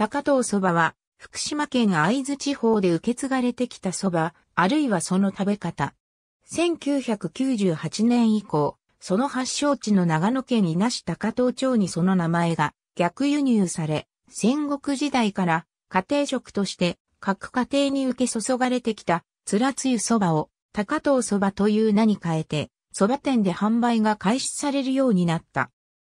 高遠蕎麦は、福島県藍津地方で受け継がれてきた蕎麦、あるいはその食べ方。1998年以降、その発祥地の長野県伊那市高遠町にその名前が逆輸入され、戦国時代から家庭食として各家庭に受け注がれてきた、つらつゆ蕎麦を高遠蕎麦という名に変えて、蕎麦店で販売が開始されるようになった。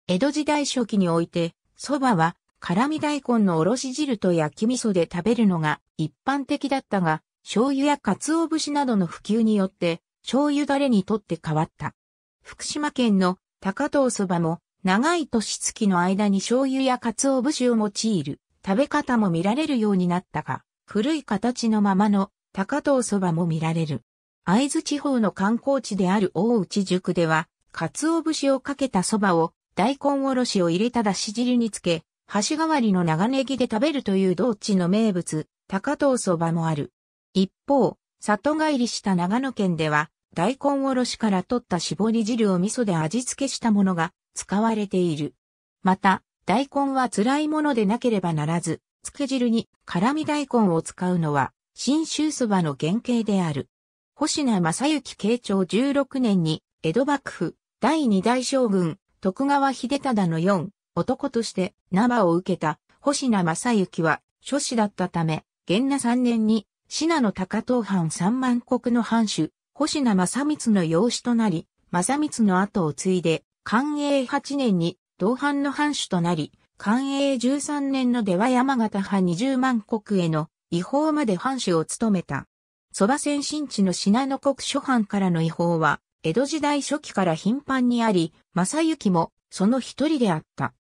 江戸時代初期において、蕎麦は辛味大根のおろし汁と焼き味噌で食べるのが一般的だったが、醤油や鰹節などの普及によって、醤油だれにとって変わった。福島県の高遠そばも、長い年月の間に醤油や鰹節を用いる食べ方も見られるようになったが、古い形のままの高遠そばも見られる。会津地方の観光地である大内宿では、鰹節をかけたそばを大根おろしを入れただし汁につけ、橋代わりの長ネギで食べるという道地の名物、高遠そばもある。一方、里帰りした長野県では、大根おろしから取った絞り汁を味噌で味付けしたものが使われている。また、大根は辛いものでなければならず、漬け汁に辛味大根を使うのは、新州そばの原型である。星名正幸慶長16年に、江戸幕府、第二代将軍、徳川秀忠の4、男として生を受けた星名正幸は諸子だったため、元那3年に、信濃高等藩三万国の藩主、星名正光の養子となり、正光の後を継いで、寛永8年に同藩の藩主となり、寛永13年の出は山形派20万国への違法まで藩主を務めた。蕎麦先進地の信濃国諸藩からの違法は、江戸時代初期から頻繁にあり、正幸もその一人であった。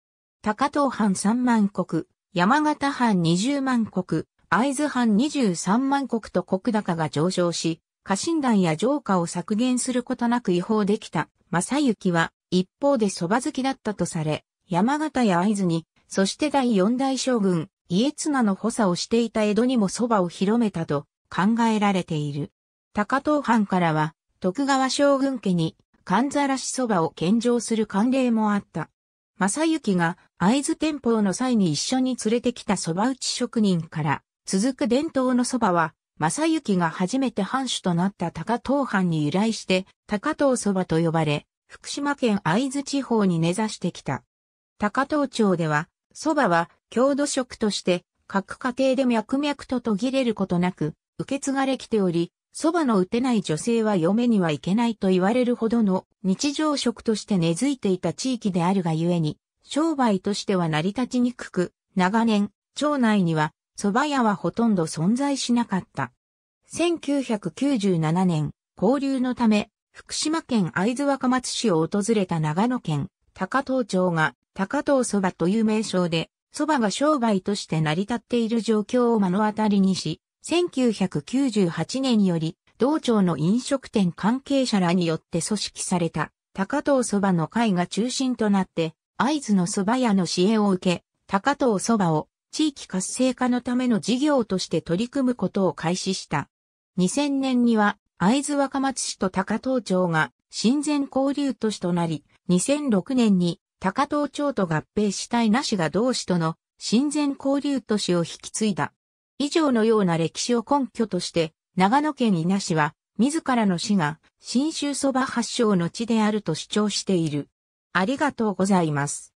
高東藩3万国、山形藩20万国、会津藩23万国と国高が上昇し、家臣団や城下を削減することなく違法できた。正幸は一方で蕎麦好きだったとされ、山形や会津に、そして第四代将軍、家綱の補佐をしていた江戸にも蕎麦を広めたと考えられている。高東藩からは、徳川将軍家に、寒ざらし蕎麦を献上する慣例もあった。正幸が会津店舗の際に一緒に連れてきた蕎麦打ち職人から続く伝統の蕎麦は、正幸が初めて藩主となった高遠藩に由来して、高遠蕎麦と呼ばれ、福島県会津地方に根ざしてきた。高遠町では、蕎麦は郷土食として、各家庭で脈々と途切れることなく、受け継がれきており、蕎麦の打てない女性は嫁にはいけないと言われるほどの日常食として根付いていた地域であるがゆえに、商売としては成り立ちにくく、長年、町内には蕎麦屋はほとんど存在しなかった。1997年、交流のため、福島県会津若松市を訪れた長野県高藤町が高藤蕎麦という名称で、蕎麦が商売として成り立っている状況を目の当たりにし、1998年より、道庁の飲食店関係者らによって組織された、高藤蕎麦の会が中心となって、会津の蕎麦屋の支援を受け、高藤蕎麦を地域活性化のための事業として取り組むことを開始した。2000年には、会津若松市と高藤町が親善交流都市となり、2006年に高藤町と合併したいなしが同市との親善交流都市を引き継いだ。以上のような歴史を根拠として、長野県伊那市は、自らの市が、新州そば発祥の地であると主張している。ありがとうございます。